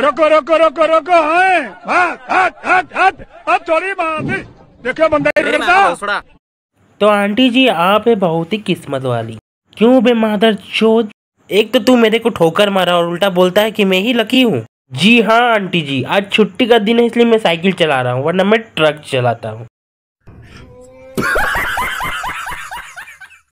रोको रोको रोको रोको हाँ, हाँ, हाँ, हाँ, हाँ, अब चोरी मार दी देखो बंदा तो आंटी जी आप है बहुत ही किस्मत वाली क्यों बे माधर चोद एक तो तू मेरे को ठोकर मारा और उल्टा बोलता है कि मैं ही लकी हूँ जी हाँ आंटी जी आज छुट्टी का दिन है इसलिए मैं साइकिल चला रहा हूँ वरना मैं ट्रक चलाता हूँ